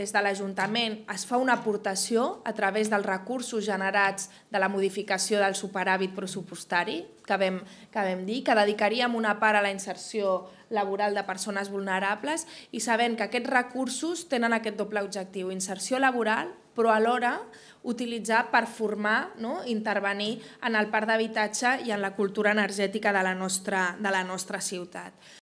Des de l'Ajuntament es fa una aportació a través dels recursos generats de la modificació del superàvit pressupostari que vam, que dir, que dedicaríem una part a la inserció laboral de persones vulnerables i sabent que aquests recursos tenen aquest doble objectiu, inserció laboral, però alhora utilitzar per formar, no? intervenir en el parc d'habitatge i en la cultura energètica de la nostra, de la nostra ciutat.